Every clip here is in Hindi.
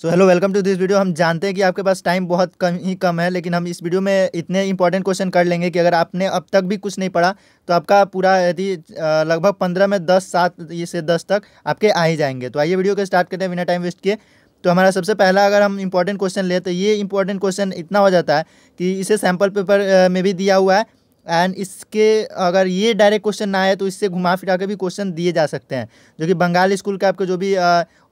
so hello welcome to this video हम जानते हैं कि आपके पास टाइम बहुत कम ही कम है लेकिन हम इस वीडियो में इतने इंपॉर्टेंट क्वेश्चन कर लेंगे कि अगर आपने अब तक भी कुछ नहीं पढ़ा तो आपका पूरा यदि लगभग पंद्रह में दस सात से दस तक आपके आ ही जाएंगे तो आइए वीडियो को स्टार्ट करते हैं बिना टाइम वेस्ट किए तो हमारा सबसे पहला अगर हम इंपॉर्टेंट क्वेश्चन ले तो ये इंपॉर्टेंट क्वेश्चन इतना हो जाता है कि इसे सैम्पल पेपर में भी दिया हुआ है एंड इसके अगर ये डायरेक्ट क्वेश्चन ना आए तो इससे घुमा फिरा के भी क्वेश्चन दिए जा सकते हैं जो कि बंगाल स्कूल के आपके जो भी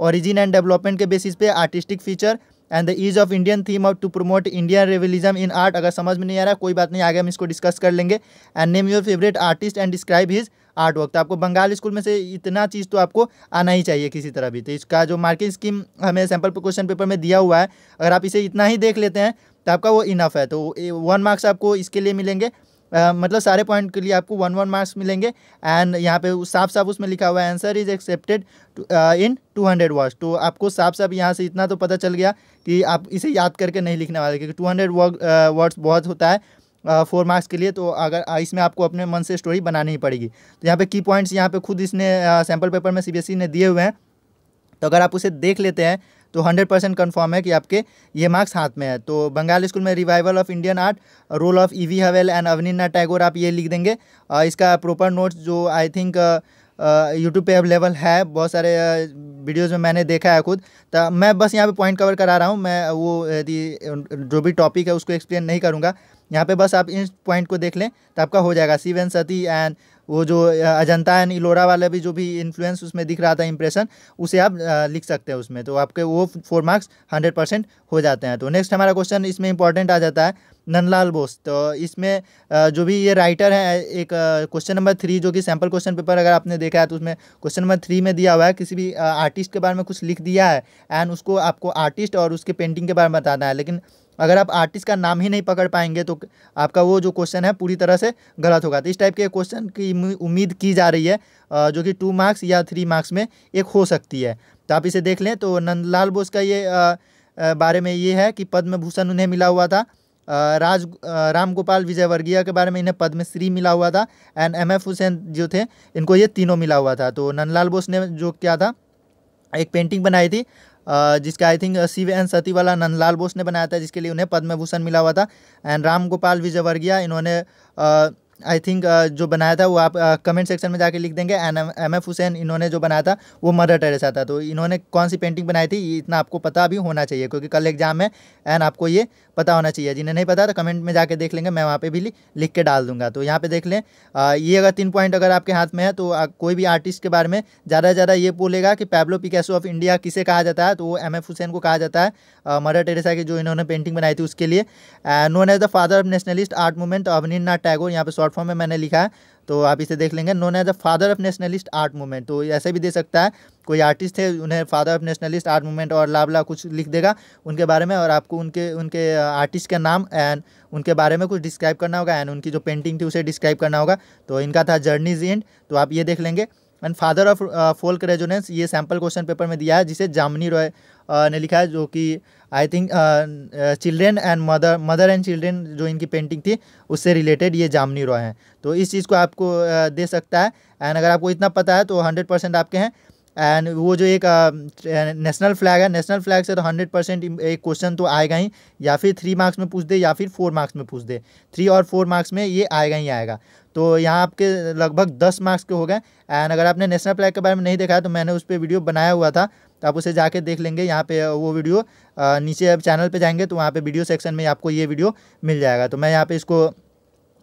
ओरिजिन एंड डेवलपमेंट के बेसिस पे artistic feature and the is of Indian theme of to promote Indian revivalism in art अगर समझ में नहीं आ रहा कोई बात नहीं आगे हम इसको डिस्कस कर लेंगे and name your favourite artist and describe his art work तो आपको बंगाल स्कूल में से इतना चीज़ तो आपको आना ही चाहिए किसी तरह भी तो इसका जो मार्किंग स्कीम हमें सैम्पल क्वेश्चन पेपर में दिया हुआ है अगर आप इसे इतना ही देख लेते हैं तो आपका वो इनफ है तो वन मार्क्स आपको इसके लिए मिलेंगे मतलब सारे पॉइंट के लिए आपको वन वन मार्क्स मिलेंगे एंड यहाँ पे साफ साफ उसमें लिखा हुआ है answer is accepted in two hundred words तो आपको साफ साफ यहाँ से इतना तो पता चल गया कि आप इसे याद करके नहीं लिखने वाले क्योंकि टू हंड्रेड वर्ड्स बहुत होता है फोर मार्क्स के लिए तो अगर इसमें आपको अपने मन से स्टोरी बनानी ही पड़ेगी तो यहाँ पे की पॉइंट्स यहाँ पे खुद इसने सैम्पल पेपर में सीबीएसई e ने दिए हुए हैं तो अगर आप उसे देख लेते हैं तो 100 परसेंट कन्फर्म है कि आपके ये मार्क्स हाथ में है तो बंगाल स्कूल में revival of Indian art role of E B Havell and अवनिन्ना टैगोर आप ये लिख देंगे इसका प्रॉपर नोट्स जो आई थिंक यूट्यूब पे अवेलेबल है बहुत सारे वीडियोस में मैंने देखा है खुद तो मैं बस यहाँ पे पॉइंट कवर करा रहा हूँ मैं वो जो भी टॉपिक है उसको एक्सप्लेन नहीं करूँगा यहाँ पे बस आप इन पॉइंट को देख लें तो आपका हो जाएगा शिव सती एंड वो जो अजंता एंड इलोरा वाला भी जो भी इन्फ्लुएंस उसमें दिख रहा था इंप्रेशन उसे आप लिख सकते हैं उसमें तो आपके वो फोर मार्क्स हंड्रेड परसेंट हो जाते हैं तो नेक्स्ट हमारा क्वेश्चन इसमें इंपॉर्टेंट आ जाता है नंदलाल बोस तो इसमें जो भी ये राइटर है एक क्वेश्चन नंबर थ्री जो कि सैम्पल क्वेश्चन पेपर अगर आपने देखा है तो उसमें क्वेश्चन नंबर थ्री में दिया हुआ है किसी भी आर्टिस्ट के बारे में कुछ लिख दिया है एंड उसको आपको आर्टिस्ट और उसके पेंटिंग के बारे में बताना है लेकिन अगर आप आर्टिस्ट का नाम ही नहीं पकड़ पाएंगे तो आपका वो जो क्वेश्चन है पूरी तरह से गलत होगा तो इस टाइप के क्वेश्चन की उम्मीद की जा रही है जो कि टू मार्क्स या थ्री मार्क्स में एक हो सकती है तो आप इसे देख लें तो नंदलाल बोस का ये आ, बारे में ये है कि पद्म भूषण उन्हें मिला हुआ था राज राम गोपाल विजयवर्गीय के बारे में इन्हें पद्मश्री मिला हुआ था एंड एम एफ हुसैन जो थे इनको ये तीनों मिला हुआ था तो नंदलाल बोस ने जो क्या था एक पेंटिंग बनाई थी जिसका I think Shiv and Sati वाला नंदलाल बोस ने बनाया था जिसके लिए उन्हें पद्म भूषण मिला हुआ था एंड राम गोपाल विजयवर्गीय इन्होंने आई थिंक uh, जो बनाया था वो आप कमेंट uh, सेक्शन में जाके लिख देंगे एन एम एफ हुसैन इन्होंने जो बनाया था वो मदर टेरेसा था तो इन्होंने कौन सी पेंटिंग बनाई थी ये इतना आपको पता भी होना चाहिए क्योंकि कल एग्जाम है एंड आपको ये पता होना चाहिए जिन्हें नहीं पता तो कमेंट में जाके देख लेंगे मैं वहाँ पर भी लिख के डाल दूंगा तो यहाँ पर देख लें uh, ये अगर तीन पॉइंट अगर आपके हाथ में है तो uh, कोई भी आर्टिस्ट के बारे में ज़्यादा से ज़्यादा ये बोलेगा कि पैब्लो पिकैसो ऑफ इंडिया किसे कहा जाता है तो वो एम एफ हुसैन को कहा जाता है मदर टेरेसा की जो इन्होंने पेंटिंग बनाई थी उसके लिए known as the father of nationalist art movement Nath Tagore यहाँ पर शॉर्ट फॉर्म में मैंने लिखा है तो आप इसे देख लेंगे known as a father of nationalist art movement तो ऐसे भी दे सकता है कोई आर्टिस्ट है उन्हें father of nationalist art movement और लाबला कुछ लिख देगा उनके बारे में और आपको उनके उनके आर्टिस्ट का नाम एंड उनके बारे में कुछ डिस्क्राइब करना होगा एंड उनकी जो पेंटिंग थी उसे डिस्क्राइब करना होगा तो इनका था जर्नीज एंड तो आप ये देख लेंगे and father of folk resonance ये सैम्पल क्वेश्चन पेपर में दिया है जिसे जामनी रॉय uh, ने लिखा है जो कि I think children and mother mother and children जो इनकी पेंटिंग थी उससे रिलेटेड ये जामनी रॉय हैं तो इस चीज़ को आपको uh, दे सकता है एंड अगर आपको इतना पता है तो हंड्रेड परसेंट आपके हैं एंड वो जो एक नेशनल फ्लैग है नेशनल फ्लैग से तो हंड्रेड परसेंट एक क्वेश्चन तो आएगा ही या फिर थ्री मार्क्स में पूछ दे या फिर फोर मार्क्स में पूछ दे थ्री और फोर मार्क्स में ये आएगा ही आएगा तो यहाँ आपके लगभग दस मार्क्स के हो गए एंड अगर आपने नेशनल फ्लैग के बारे में नहीं देखा है तो मैंने उस पर वीडियो बनाया हुआ था तो आप उसे जाके देख लेंगे यहाँ पे वो वीडियो नीचे अब चैनल पे जाएंगे तो वहाँ पे वीडियो सेक्शन में आपको ये वीडियो मिल जाएगा तो मैं यहाँ पे इसको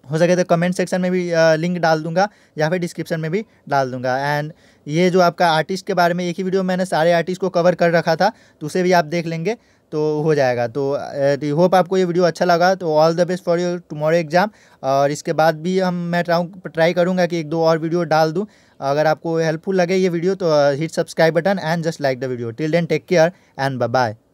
हो सके तो कमेंट सेक्शन में भी लिंक डाल दूंगा या फिर डिस्क्रिप्शन में भी डाल दूंगा एंड ये जो आपका आर्टिस्ट के बारे में एक ही वीडियो मैंने सारे आर्टिस्ट को कवर कर रखा था तो उसे भी आप देख लेंगे तो हो जाएगा तो होप आपको ये वीडियो अच्छा लगा तो all the best for your tomorrow exam और इसके बाद भी हम मैं ट्राई करूँगा कि एक दो और वीडियो डाल दूँ अगर आपको हेल्पफुल लगे ये वीडियो तो hit subscribe button and just like the video till then take care and bye